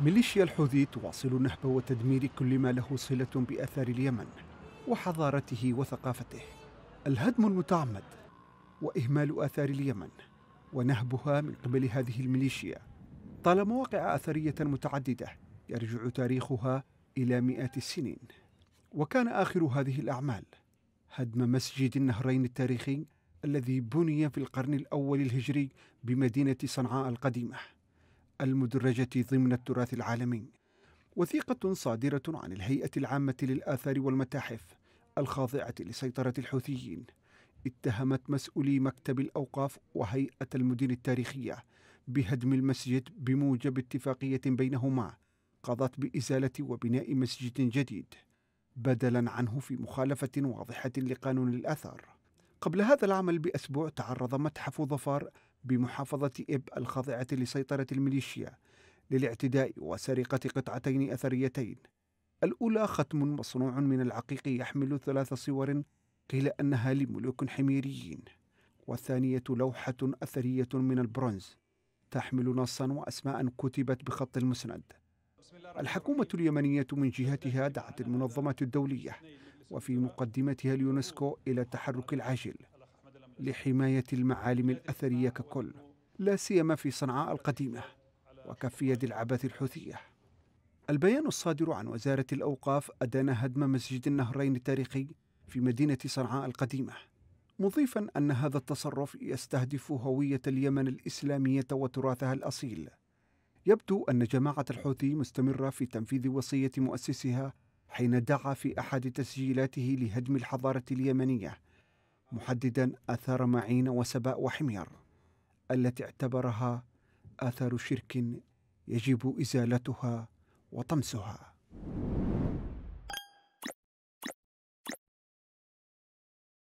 ميليشيا الحوثي تواصل نهب وتدمير كل ما له صلة بأثار اليمن وحضارته وثقافته الهدم المتعمد وإهمال آثار اليمن ونهبها من قبل هذه الميليشيا طال مواقع أثرية متعددة يرجع تاريخها إلى مئات السنين وكان آخر هذه الأعمال هدم مسجد النهرين التاريخي الذي بني في القرن الأول الهجري بمدينة صنعاء القديمة المدرجة ضمن التراث العالمي وثيقة صادرة عن الهيئة العامة للآثار والمتاحف الخاضعة لسيطرة الحوثيين اتهمت مسؤولي مكتب الأوقاف وهيئة المدن التاريخية بهدم المسجد بموجب اتفاقية بينهما قضت بإزالة وبناء مسجد جديد بدلا عنه في مخالفة واضحة لقانون الآثار قبل هذا العمل بأسبوع تعرض متحف ظفار بمحافظة إب الخاضعة لسيطرة الميليشيا للاعتداء وسرقة قطعتين أثريتين الأولى ختم مصنوع من العقيق يحمل ثلاث صور قيل أنها لملوك حميريين والثانية لوحة أثرية من البرونز تحمل نصا وأسماء كتبت بخط المسند الحكومة اليمنية من جهتها دعت المنظمة الدولية وفي مقدمتها اليونسكو إلى التحرك العاجل لحماية المعالم الأثرية ككل لا سيما في صنعاء القديمة وكف يد العبث الحوثية البيان الصادر عن وزارة الأوقاف أدان هدم مسجد النهرين التاريخي في مدينة صنعاء القديمة مضيفا أن هذا التصرف يستهدف هوية اليمن الإسلامية وتراثها الأصيل يبدو أن جماعة الحوثي مستمرة في تنفيذ وصية مؤسسها حين دعا في أحد تسجيلاته لهدم الحضارة اليمنية محددا آثار معين وسباء وحمير التي اعتبرها آثار شرك يجب إزالتها وطمسها